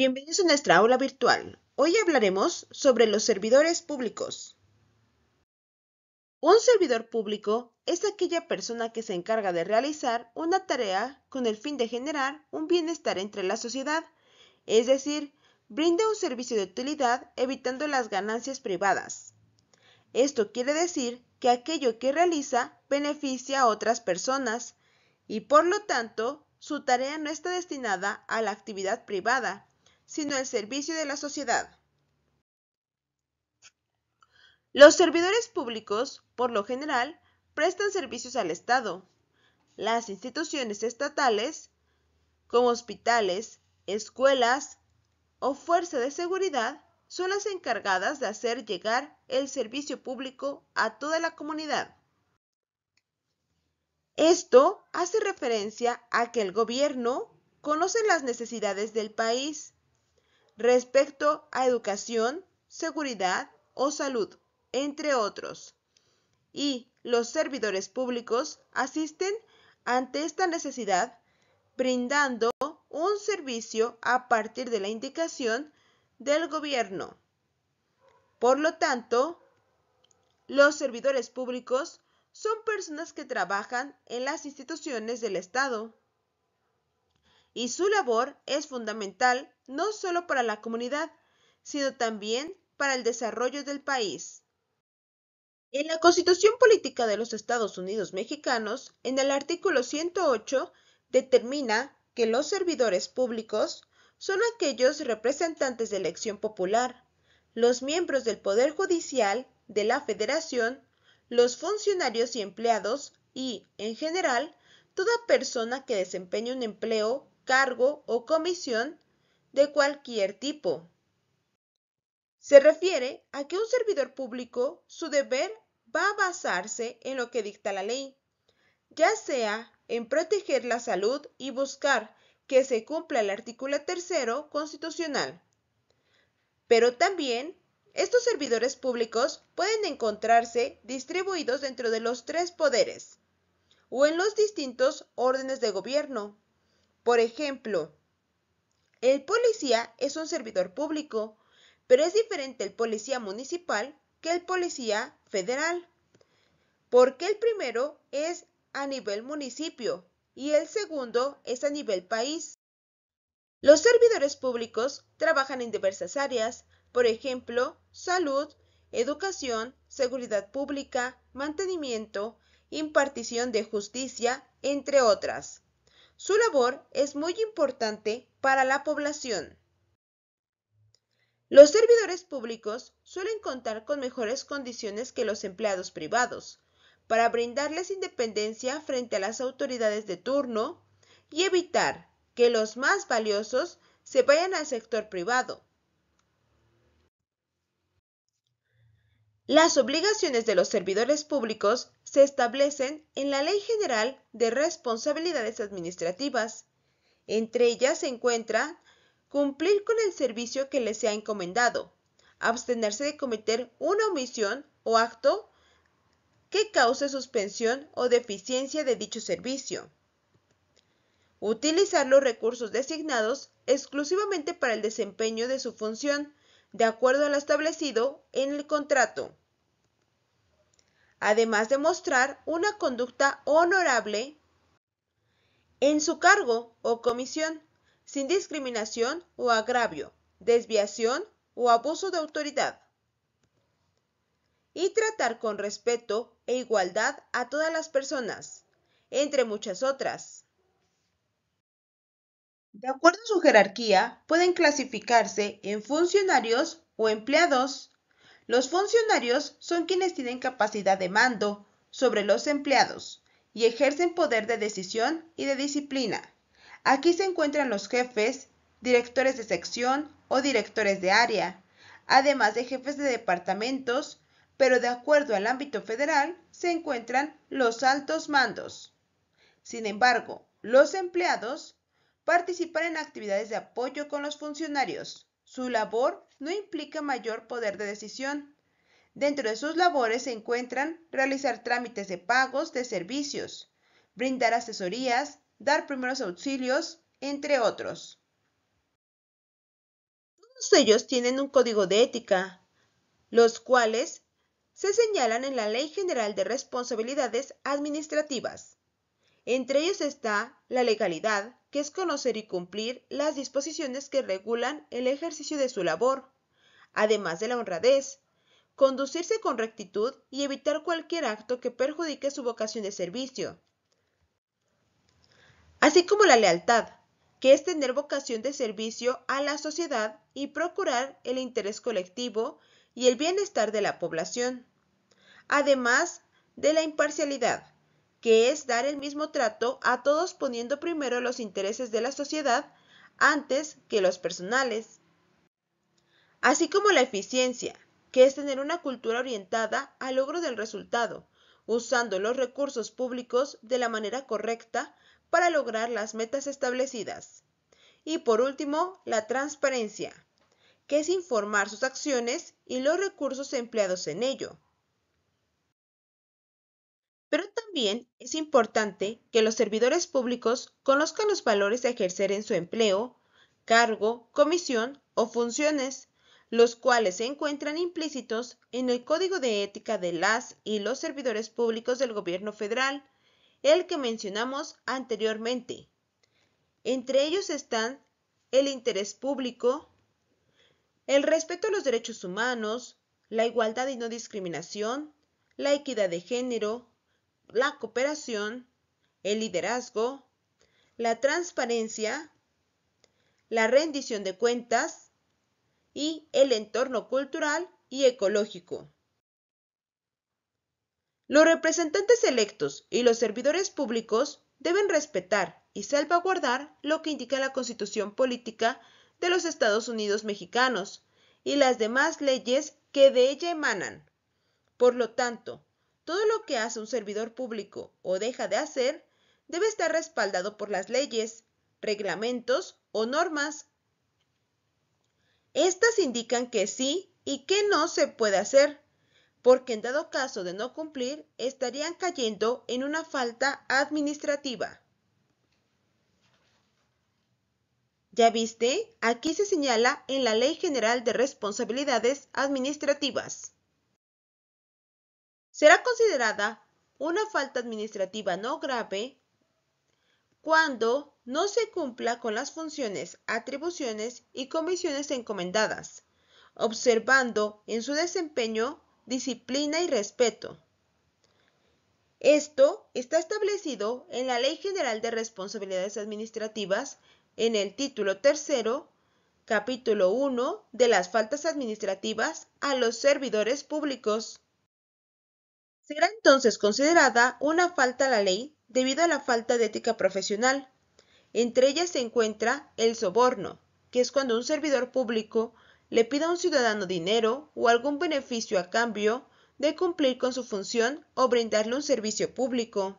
Bienvenidos a nuestra aula virtual. Hoy hablaremos sobre los servidores públicos. Un servidor público es aquella persona que se encarga de realizar una tarea con el fin de generar un bienestar entre la sociedad, es decir, brinda un servicio de utilidad evitando las ganancias privadas. Esto quiere decir que aquello que realiza beneficia a otras personas y por lo tanto su tarea no está destinada a la actividad privada, sino al servicio de la sociedad. Los servidores públicos, por lo general, prestan servicios al Estado. Las instituciones estatales, como hospitales, escuelas o fuerza de seguridad, son las encargadas de hacer llegar el servicio público a toda la comunidad. Esto hace referencia a que el gobierno conoce las necesidades del país respecto a educación, seguridad o salud, entre otros. Y los servidores públicos asisten ante esta necesidad brindando un servicio a partir de la indicación del gobierno. Por lo tanto, los servidores públicos son personas que trabajan en las instituciones del Estado y su labor es fundamental no solo para la comunidad, sino también para el desarrollo del país. En la Constitución Política de los Estados Unidos Mexicanos, en el artículo 108, determina que los servidores públicos son aquellos representantes de elección popular, los miembros del Poder Judicial, de la Federación, los funcionarios y empleados y, en general, toda persona que desempeñe un empleo cargo o comisión de cualquier tipo. Se refiere a que un servidor público, su deber va a basarse en lo que dicta la ley, ya sea en proteger la salud y buscar que se cumpla el artículo tercero constitucional. Pero también estos servidores públicos pueden encontrarse distribuidos dentro de los tres poderes o en los distintos órdenes de gobierno, por ejemplo, el policía es un servidor público, pero es diferente el policía municipal que el policía federal, porque el primero es a nivel municipio y el segundo es a nivel país. Los servidores públicos trabajan en diversas áreas, por ejemplo, salud, educación, seguridad pública, mantenimiento, impartición de justicia, entre otras. Su labor es muy importante para la población. Los servidores públicos suelen contar con mejores condiciones que los empleados privados para brindarles independencia frente a las autoridades de turno y evitar que los más valiosos se vayan al sector privado Las obligaciones de los servidores públicos se establecen en la Ley General de Responsabilidades Administrativas. Entre ellas se encuentra cumplir con el servicio que les sea encomendado, abstenerse de cometer una omisión o acto que cause suspensión o deficiencia de dicho servicio, utilizar los recursos designados exclusivamente para el desempeño de su función, de acuerdo a lo establecido en el contrato. Además de mostrar una conducta honorable en su cargo o comisión, sin discriminación o agravio, desviación o abuso de autoridad. Y tratar con respeto e igualdad a todas las personas, entre muchas otras. De acuerdo a su jerarquía, pueden clasificarse en funcionarios o empleados. Los funcionarios son quienes tienen capacidad de mando sobre los empleados y ejercen poder de decisión y de disciplina. Aquí se encuentran los jefes, directores de sección o directores de área, además de jefes de departamentos, pero de acuerdo al ámbito federal se encuentran los altos mandos. Sin embargo, los empleados participar en actividades de apoyo con los funcionarios. Su labor no implica mayor poder de decisión. Dentro de sus labores se encuentran realizar trámites de pagos de servicios, brindar asesorías, dar primeros auxilios, entre otros. Todos ellos tienen un código de ética, los cuales se señalan en la Ley General de Responsabilidades Administrativas. Entre ellos está la legalidad, que es conocer y cumplir las disposiciones que regulan el ejercicio de su labor, además de la honradez, conducirse con rectitud y evitar cualquier acto que perjudique su vocación de servicio, así como la lealtad, que es tener vocación de servicio a la sociedad y procurar el interés colectivo y el bienestar de la población, además de la imparcialidad, que es dar el mismo trato a todos poniendo primero los intereses de la sociedad antes que los personales. Así como la eficiencia, que es tener una cultura orientada al logro del resultado, usando los recursos públicos de la manera correcta para lograr las metas establecidas. Y por último, la transparencia, que es informar sus acciones y los recursos empleados en ello, es importante que los servidores públicos conozcan los valores a ejercer en su empleo, cargo, comisión o funciones, los cuales se encuentran implícitos en el Código de Ética de las y los servidores públicos del Gobierno federal, el que mencionamos anteriormente. Entre ellos están el interés público, el respeto a los derechos humanos, la igualdad y no discriminación, la equidad de género, la cooperación, el liderazgo, la transparencia, la rendición de cuentas y el entorno cultural y ecológico. Los representantes electos y los servidores públicos deben respetar y salvaguardar lo que indica la Constitución Política de los Estados Unidos mexicanos y las demás leyes que de ella emanan. Por lo tanto, todo lo que hace un servidor público o deja de hacer debe estar respaldado por las leyes, reglamentos o normas. Estas indican que sí y que no se puede hacer, porque en dado caso de no cumplir estarían cayendo en una falta administrativa. Ya viste, aquí se señala en la Ley General de Responsabilidades Administrativas. Será considerada una falta administrativa no grave cuando no se cumpla con las funciones, atribuciones y comisiones encomendadas, observando en su desempeño disciplina y respeto. Esto está establecido en la Ley General de Responsabilidades Administrativas en el título tercero, capítulo 1 de las faltas administrativas a los servidores públicos. Será entonces considerada una falta a la ley debido a la falta de ética profesional. Entre ellas se encuentra el soborno, que es cuando un servidor público le pide a un ciudadano dinero o algún beneficio a cambio de cumplir con su función o brindarle un servicio público.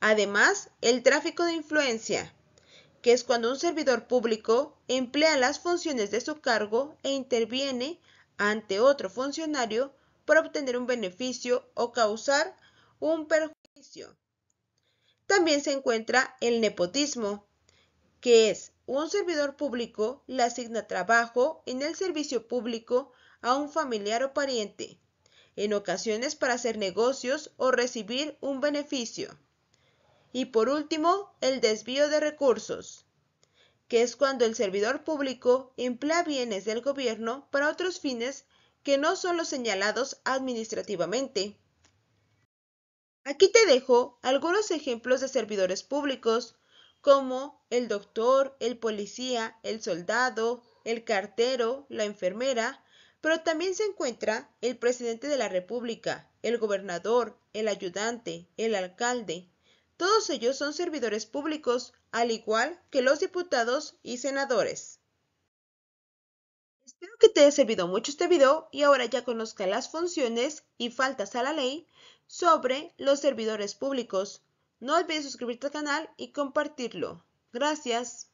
Además, el tráfico de influencia, que es cuando un servidor público emplea las funciones de su cargo e interviene ante otro funcionario para obtener un beneficio o causar un perjuicio. También se encuentra el nepotismo, que es un servidor público le asigna trabajo en el servicio público a un familiar o pariente, en ocasiones para hacer negocios o recibir un beneficio. Y por último, el desvío de recursos, que es cuando el servidor público emplea bienes del gobierno para otros fines que no son los señalados administrativamente. Aquí te dejo algunos ejemplos de servidores públicos, como el doctor, el policía, el soldado, el cartero, la enfermera, pero también se encuentra el presidente de la República, el gobernador, el ayudante, el alcalde. Todos ellos son servidores públicos, al igual que los diputados y senadores. Espero que te haya servido mucho este video y ahora ya conozca las funciones y faltas a la ley sobre los servidores públicos. No olvides suscribirte al canal y compartirlo. Gracias.